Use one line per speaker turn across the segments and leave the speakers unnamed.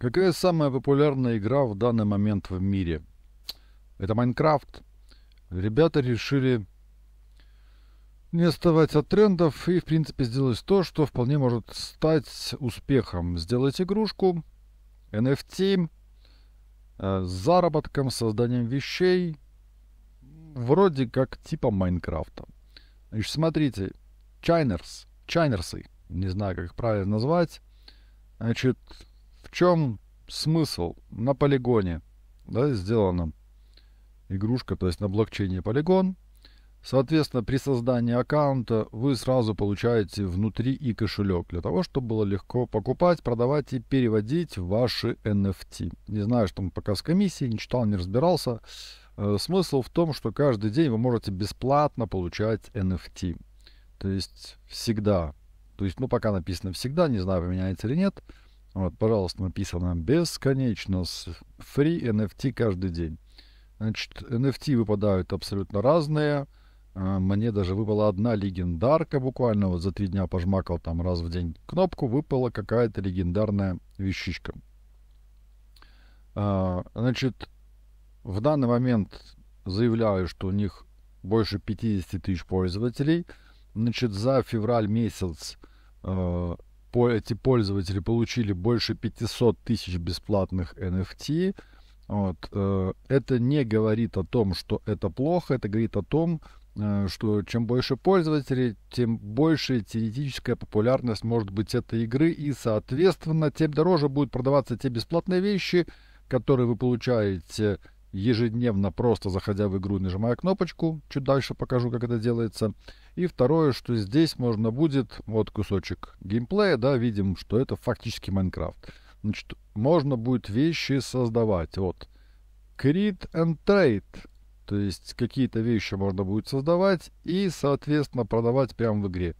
Какая самая популярная игра в данный момент в мире? Это Майнкрафт. Ребята решили не отставать от трендов и, в принципе, сделать то, что вполне может стать успехом. Сделать игрушку, NFT, э, с заработком, созданием вещей, вроде как типа Майнкрафта. Значит, смотрите, Чайнерс, Чайнерсы, не знаю, как их правильно назвать, значит, в чем смысл? На полигоне да, сделана игрушка, то есть на блокчейне полигон. Соответственно, при создании аккаунта вы сразу получаете внутри и кошелек для того, чтобы было легко покупать, продавать и переводить ваши NFT. Не знаю, что там пока с комиссией, не читал, не разбирался. Э, смысл в том, что каждый день вы можете бесплатно получать NFT. То есть всегда. То есть, ну, пока написано всегда, не знаю, поменяется или нет. Вот, пожалуйста, написано бесконечно с free NFT каждый день. Значит, NFT выпадают абсолютно разные. А, мне даже выпала одна легендарка буквально, вот за три дня пожмакал там раз в день кнопку, выпала какая-то легендарная вещичка. А, значит, в данный момент заявляю, что у них больше 50 тысяч пользователей. Значит, за февраль месяц а, эти пользователи получили больше 500 тысяч бесплатных NFT. Вот. Э, это не говорит о том, что это плохо, это говорит о том, э, что чем больше пользователей, тем больше теоретическая популярность может быть этой игры, и, соответственно, тем дороже будут продаваться те бесплатные вещи, которые вы получаете ежедневно, просто заходя в игру и нажимая кнопочку. Чуть дальше покажу, как это делается. И второе, что здесь можно будет, вот кусочек геймплея, да, видим, что это фактически Майнкрафт. Значит, можно будет вещи создавать. Вот, Create and Trade, то есть какие-то вещи можно будет создавать и, соответственно, продавать прямо в игре.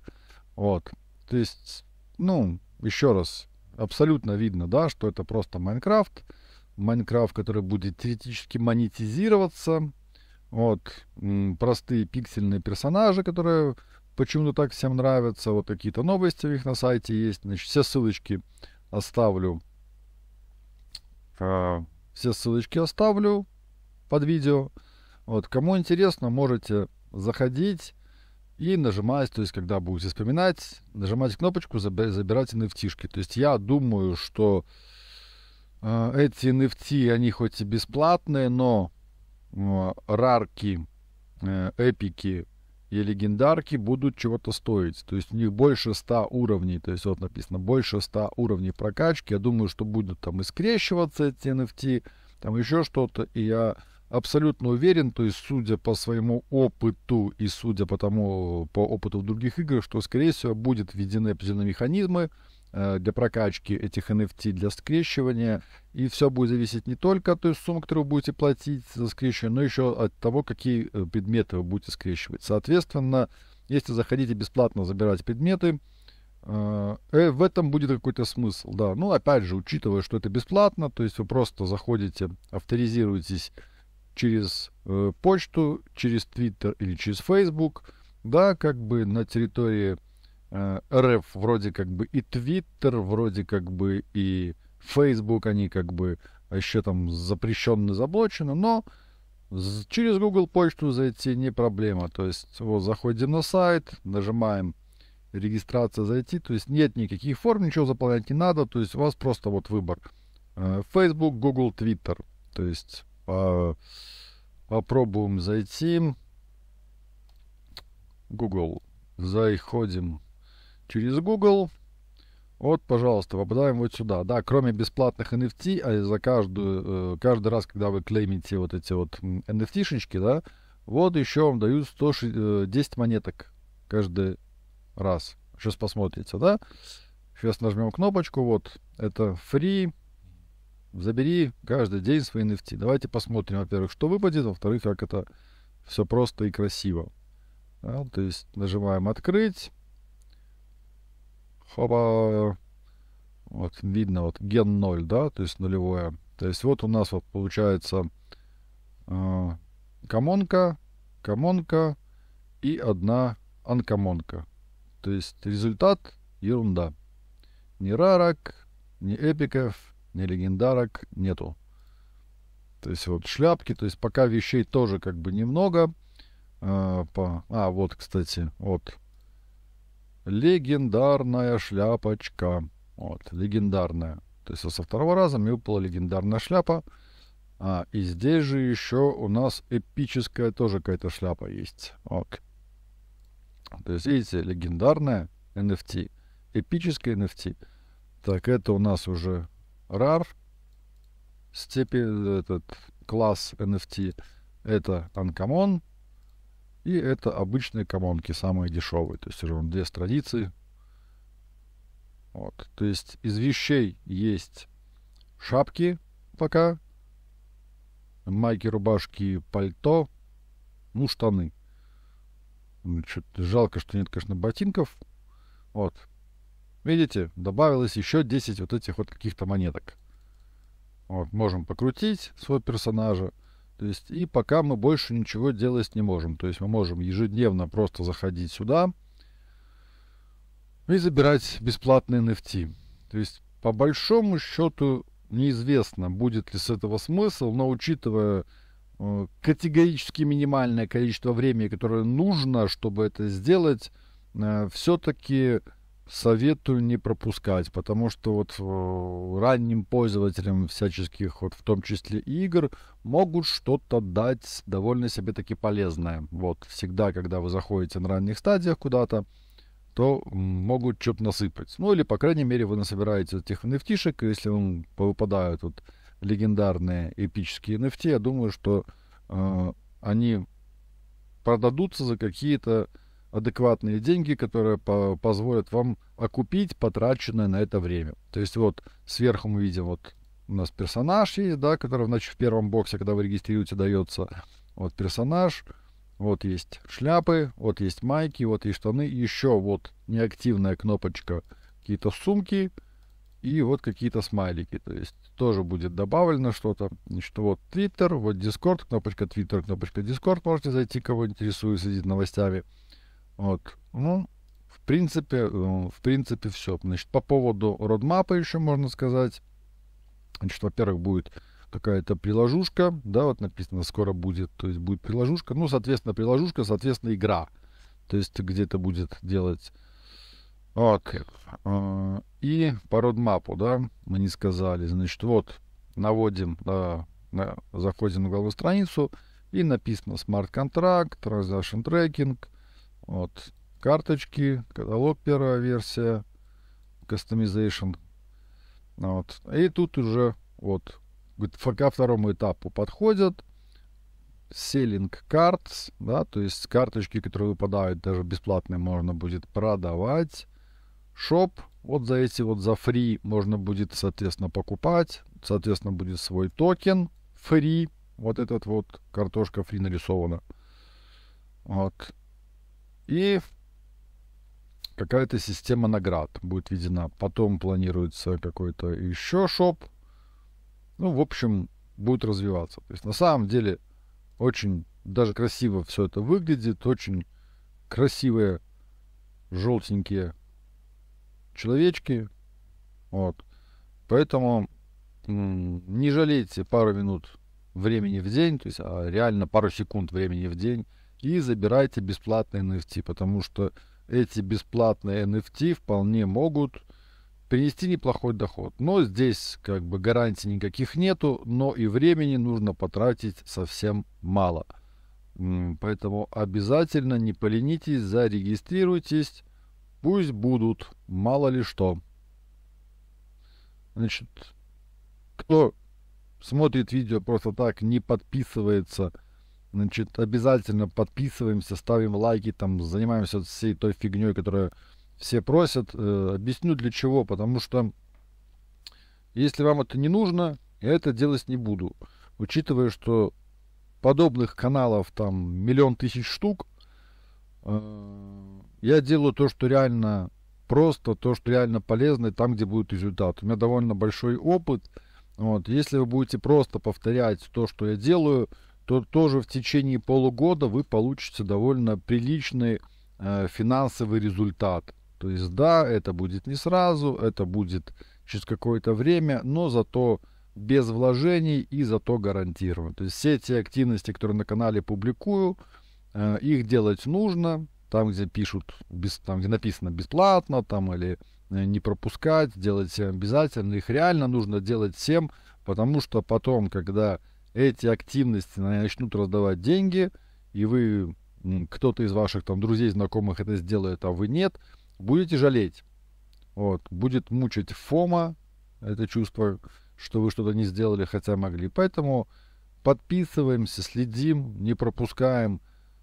Вот. То есть, ну, еще раз, абсолютно видно, да, что это просто Майнкрафт. Майнкрафт, который будет теоретически монетизироваться. Вот, простые пиксельные персонажи, которые почему-то так всем нравятся. Вот какие-то новости у них на сайте есть. Значит, все ссылочки оставлю. А, все ссылочки оставлю под видео. Вот, кому интересно, можете заходить и нажимать, то есть, когда будете вспоминать, нажимать кнопочку «Забирать NFT». То есть, я думаю, что э, эти NFT, они хоть и бесплатные, но рарки, э, эпики и легендарки будут чего-то стоить. То есть у них больше 100 уровней, то есть вот написано больше 100 уровней прокачки. Я думаю, что будут там и скрещиваться эти NFT, там еще что-то. И я абсолютно уверен, то есть судя по своему опыту и судя по тому, по опыту в других играх, что скорее всего будет введены определенные механизмы, Э, для прокачки этих NFT, для скрещивания. И все будет зависеть не только от той суммы, которую вы будете платить за скрещивание, но еще от того, какие э, предметы вы будете скрещивать. Соответственно, если заходите бесплатно забирать предметы, э, э, в этом будет какой-то смысл. Да. Ну, опять же, учитывая, что это бесплатно, то есть вы просто заходите, авторизируетесь через э, почту, через Twitter или через Facebook, да, как бы на территории Э, РФ вроде как бы и Твиттер, вроде как бы и Фейсбук они как бы еще там запрещенно, заблочено, но через Google почту зайти не проблема. То есть вот заходим на сайт, нажимаем регистрация зайти, то есть нет никаких форм, ничего заполнять не надо, то есть у вас просто вот выбор. Facebook, э, Google, Twitter. То есть по... попробуем зайти. Google. Заходим через Google. Вот, пожалуйста, попадаем вот сюда. Да, кроме бесплатных NFT, а за каждую, э, каждый раз, когда вы клеймите вот эти вот NFT-шечки, да, вот еще вам дают 110 э, монеток каждый раз. Сейчас посмотрите, да? Сейчас нажмем кнопочку, вот, это free, забери каждый день свои NFT. Давайте посмотрим, во-первых, что выпадет, во-вторых, как это все просто и красиво. Да, то есть нажимаем открыть. Хопа. Вот видно, вот ген 0, да, то есть нулевое. То есть вот у нас вот получается э, комонка, комонка и одна анкомонка. То есть результат ерунда. Ни рарок, ни эпиков, ни легендарок нету. То есть вот шляпки, то есть пока вещей тоже как бы немного. Э, по... А, вот, кстати, вот легендарная шляпочка. Вот, легендарная. То есть со второго раза мне выпала легендарная шляпа. А, и здесь же еще у нас эпическая тоже какая-то шляпа есть. Вот. То есть, видите, легендарная NFT, эпическая NFT. Так, это у нас уже RAR, степень, этот класс NFT. Это Uncommon, и это обычные комонки, самые дешевые. То есть ровно две страницы. Вот. То есть из вещей есть шапки пока, майки, рубашки, пальто, ну, штаны. Значит, ну, жалко, что нет, конечно, ботинков. Вот. Видите, добавилось еще 10 вот этих вот каких-то монеток. Вот, можем покрутить свой персонажа. То есть, и пока мы больше ничего делать не можем. То есть, мы можем ежедневно просто заходить сюда и забирать бесплатные NFT. То есть, по большому счету, неизвестно, будет ли с этого смысл, но учитывая э, категорически минимальное количество времени, которое нужно, чтобы это сделать, э, все-таки советую не пропускать, потому что вот э, ранним пользователям всяческих, вот в том числе игр, могут что-то дать довольно себе таки полезное. Вот всегда, когда вы заходите на ранних стадиях куда-то, то могут что-то насыпать. Ну или, по крайней мере, вы насобираете этих нефтишек, и если вам выпадают вот легендарные эпические NFT, я думаю, что э, они продадутся за какие-то адекватные деньги, которые по позволят вам окупить потраченное на это время. То есть вот сверху мы видим, вот у нас персонаж есть, да, который значит, в первом боксе, когда вы регистрируете, дается. Вот персонаж, вот есть шляпы, вот есть майки, вот есть штаны, еще вот неактивная кнопочка, какие-то сумки и вот какие-то смайлики. То есть тоже будет добавлено что-то. Значит, вот Twitter, вот Discord, кнопочка Twitter, кнопочка Discord, можете зайти, кого интересует, следить новостями. Вот, Ну, в принципе, э, в принципе, все. Значит, по поводу родмапа еще можно сказать. Значит, во-первых, будет какая-то приложушка, да, вот написано скоро будет, то есть будет приложушка, ну, соответственно, приложушка, соответственно, игра, то есть где то будет делать вот. А, и по родмапу, да, мы не сказали. Значит, вот, наводим, да, на, заходим на главную страницу, и написано смарт-контракт, transaction tracking, вот карточки, каталог первая версия, customization. Вот. И тут уже вот ко второму этапу подходят selling cards, да, то есть карточки, которые выпадают даже бесплатные можно будет продавать. шоп вот за эти вот за фри можно будет, соответственно, покупать, соответственно, будет свой токен фри вот этот вот картошка фри нарисована. Вот. И какая-то система наград будет введена. Потом планируется какой-то еще шоп. Ну, в общем, будет развиваться. То есть на самом деле очень даже красиво все это выглядит. Очень красивые желтенькие человечки. Вот. Поэтому не жалейте пару минут времени в день, то есть а реально пару секунд времени в день и забирайте бесплатные NFT, потому что эти бесплатные NFT вполне могут принести неплохой доход. Но здесь как бы гарантий никаких нету, но и времени нужно потратить совсем мало. Поэтому обязательно не поленитесь, зарегистрируйтесь, пусть будут, мало ли что. Значит, кто смотрит видео просто так, не подписывается – Значит, обязательно подписываемся, ставим лайки, там, занимаемся всей той фигней, которая все просят. Э, объясню для чего, потому что если вам это не нужно, я это делать не буду. Учитывая, что подобных каналов там миллион тысяч штук, э, я делаю то, что реально просто, то, что реально полезно, и там, где будет результат. У меня довольно большой опыт. Вот. Если вы будете просто повторять то, что я делаю, то тоже в течение полугода вы получите довольно приличный э, финансовый результат. То есть да, это будет не сразу, это будет через какое-то время, но зато без вложений и зато гарантированно. То есть все те активности, которые на канале публикую, э, их делать нужно. Там, где пишут, без, там, где написано бесплатно, там или э, не пропускать, делать всем обязательно. Их реально нужно делать всем, потому что потом, когда эти активности начнут раздавать деньги, и вы, кто-то из ваших там друзей, знакомых это сделает, а вы нет, будете жалеть. Вот, будет мучить фома, это чувство, что вы что-то не сделали, хотя могли. Поэтому подписываемся, следим, не пропускаем,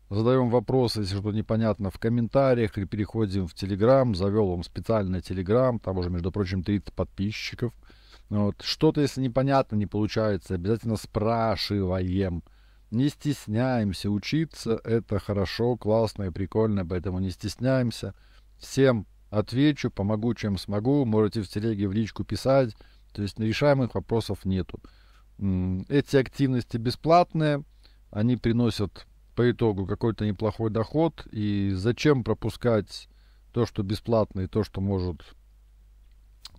задаем вопросы, если что непонятно, в комментариях или переходим в Телеграм. Завел вам специальный Телеграм, там уже, между прочим, 30 подписчиков – ну вот. Что-то, если непонятно, не получается, обязательно спрашиваем. Не стесняемся. Учиться – это хорошо, классно и прикольно, поэтому не стесняемся. Всем отвечу, помогу, чем смогу. Можете в телеге, в личку писать. То есть решаемых вопросов нету. Эти активности бесплатные, они приносят по итогу какой-то неплохой доход. И зачем пропускать то, что бесплатно, и то, что может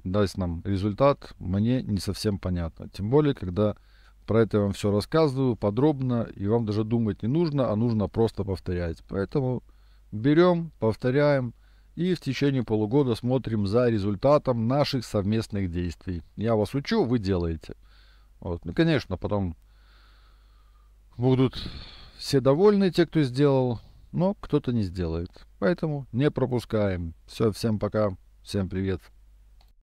даст нам результат, мне не совсем понятно. Тем более, когда про это я вам все рассказываю подробно, и вам даже думать не нужно, а нужно просто повторять. Поэтому берем, повторяем, и в течение полугода смотрим за результатом наших совместных действий. Я вас учу, вы делаете. Вот. Ну, конечно, потом будут все довольны, те, кто сделал, но кто-то не сделает. Поэтому не пропускаем. Все, всем пока, всем привет.